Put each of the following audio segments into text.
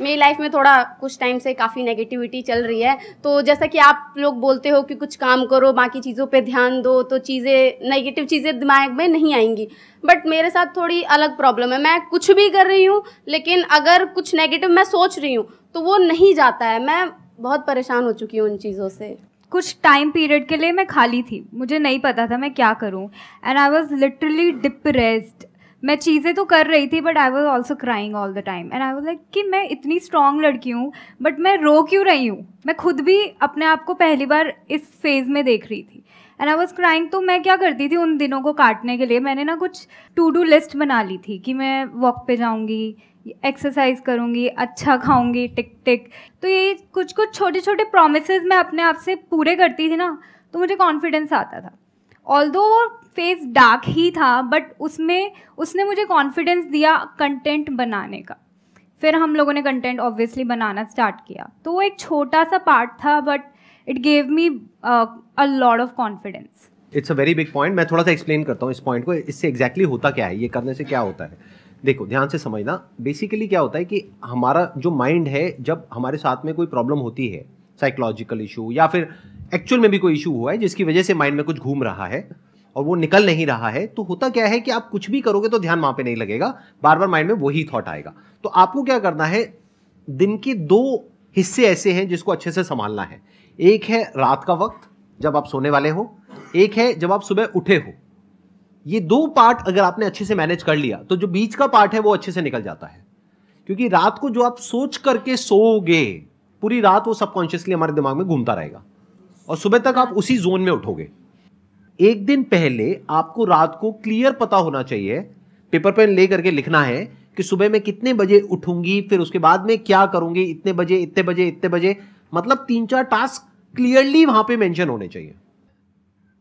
मेरी लाइफ में थोड़ा कुछ टाइम से काफ़ी नेगेटिविटी चल रही है तो जैसा कि आप लोग बोलते हो कि कुछ काम करो बाकी चीज़ों पे ध्यान दो तो चीज़ें नेगेटिव चीज़ें दिमाग में नहीं आएंगी बट मेरे साथ थोड़ी अलग प्रॉब्लम है मैं कुछ भी कर रही हूँ लेकिन अगर कुछ नेगेटिव मैं सोच रही हूँ तो वो नहीं जाता है मैं बहुत परेशान हो चुकी हूँ उन चीज़ों से कुछ टाइम पीरियड के लिए मैं खाली थी मुझे नहीं पता था मैं क्या करूँ and I was literally depressed मैं चीज़ें तो कर रही थी but I was also crying all the time and I was like कि मैं इतनी स्ट्रांग लड़की हूँ बट मैं रो क्यों रही हूँ मैं खुद भी अपने आप को पहली बार इस फेज़ में देख रही थी एंड आई वॉज क्राइंग तो मैं क्या करती थी उन दिनों को काटने के लिए मैंने ना कुछ टू डू लिस्ट बना ली थी कि मैं वॉक पे जाऊँगी एक्सरसाइज करूँगी अच्छा खाऊँगी टिक टिक तो ये कुछ कुछ छोटे छोटे प्रोमिस मैं अपने आप से पूरे करती थी ना तो मुझे कॉन्फिडेंस आता था ऑल दो वो फेस डार्क ही था बट उसमें उसने मुझे कॉन्फिडेंस दिया कंटेंट बनाने का फिर हम लोगों ने कंटेंट ऑब्वियसली बनाना स्टार्ट किया तो वो एक छोटा सा पार्ट था but it gave me a lot of confidence it's a very big point मैं थोड़ा सा एक्सप्लेन करता हूँ इस पॉइंट को इससे एग्जैक्टली exactly होता क्या है ये करने से क्या होता है देखो ध्यान से समझना बेसिकली क्या होता है कि हमारा जो माइंड है जब हमारे साथ में कोई प्रॉब्लम होती है साइकोलॉजिकल इशू या फिर एक्चुअल में भी कोई इशू हुआ है जिसकी वजह से माइंड में कुछ घूम रहा है और वो निकल नहीं रहा है तो होता क्या है कि आप कुछ भी करोगे तो ध्यान वहां पे नहीं लगेगा बार बार माइंड में वही थॉट आएगा तो आपको क्या करना है दिन के दो हिस्से ऐसे हैं जिसको अच्छे से संभालना है एक है रात का वक्त जब आप सोने वाले हो एक है जब आप सुबह उठे हो ये दो पार्ट अगर आपने अच्छे से मैनेज कर लिया तो जो बीच का पार्ट है वो अच्छे से निकल जाता है क्योंकि रात को जो आप सोच करके सोओगे पूरी रात वो सबकॉन्शियसली हमारे दिमाग में घूमता रहेगा और सुबह तक आप उसी जोन में उठोगे एक दिन पहले आपको रात को क्लियर पता होना चाहिए पेपर पेन ले करके लिखना है कि सुबह मैं कितने बजे उठूंगी फिर उसके बाद में क्या करूंगी इतने बजे इतने बजे इतने बजे मतलब तीन चार टास्क क्लियरली वहां पे मेंशन होने चाहिए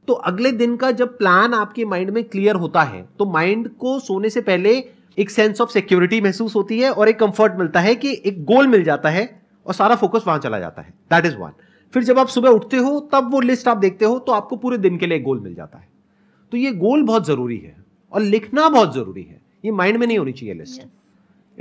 तो अगले दिन का जब प्लान आपके माइंड में क्लियर होता है तो माइंड को सोने से पहले एक सेंस ऑफ सिक्योरिटी महसूस होती है और एक कंफर्ट मिलता है कि एक गोल मिल जाता है और सारा फोकस वहां चला जाता है दैट इज वन फिर जब आप सुबह उठते हो तब वो लिस्ट आप देखते हो तो आपको पूरे दिन के लिए गोल मिल जाता है तो ये गोल बहुत ज़रूरी है और लिखना बहुत ज़रूरी है ये माइंड में नहीं होनी चाहिए list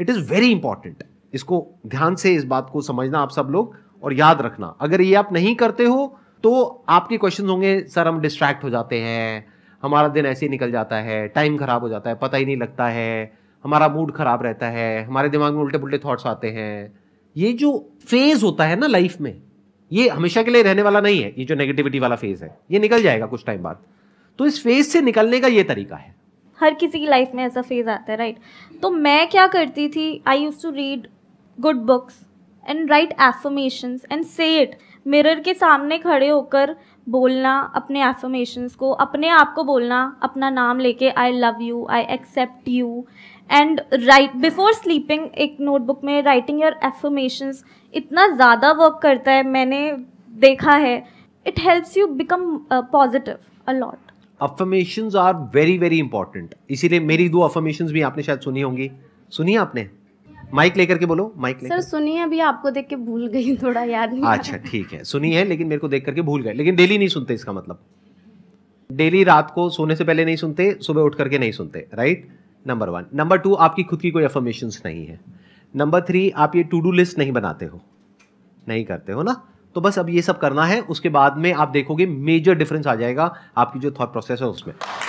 it is very important इसको ध्यान से इस बात को समझना आप सब लोग और याद रखना अगर ये आप नहीं करते हो तो आपके क्वेश्चन होंगे सर हम डिस्ट्रैक्ट हो जाते हैं हमारा दिन ऐसे ही निकल जाता है टाइम खराब हो जाता है पता ही नहीं लगता है हमारा मूड खराब रहता है हमारे दिमाग में उल्टे पुल्टे थॉट्स आते हैं ये जो फेज होता है ना लाइफ में ये हमेशा के लिए रहने वाला नहीं है ये जो नेगेटिविटी वाला फेज है ये निकल जाएगा कुछ टाइम बाद तो इस फेज से निकलने का ये तरीका है हर किसी की लाइफ में ऐसा फेज आता है राइट तो मैं क्या करती थी I use to read good books and write affirmations and say it mirror के सामने खड़े होकर बोलना अपने एफर्मेशंस को अपने आप को बोलना अपना नाम लेके I love you I accept you and right before sleeping एक नोटबुक में राइटिंग योर एफर्मेशंस इतना ज़्यादा वर्क करता है मैंने देखा है it helps you become positive a lot affirmation are very very important इसीलिए मेरी दो अफर्मेशन भी आपने शायद सुनी होंगी सुनी आपने माइक लेकर के बोलो माइक लेकर सर सुनिए अभी आपको देख के भूल गई थोड़ा याद नहीं अच्छा ठीक है सुनी है लेकिन मेरे को देख करके भूल गए लेकिन डेली नहीं सुनते इसका मतलब डेली रात को सोने से पहले नहीं सुनते सुबह उठ करके नहीं सुनते right number one number two आपकी खुद की कोई अफर्मेशन नहीं है नंबर थ्री आप ये टू डू लिस्ट नहीं बनाते हो नहीं करते हो ना तो बस अब ये सब करना है उसके बाद में आप देखोगे मेजर डिफरेंस आ जाएगा आपकी जो थॉट प्रोसेस है उसमें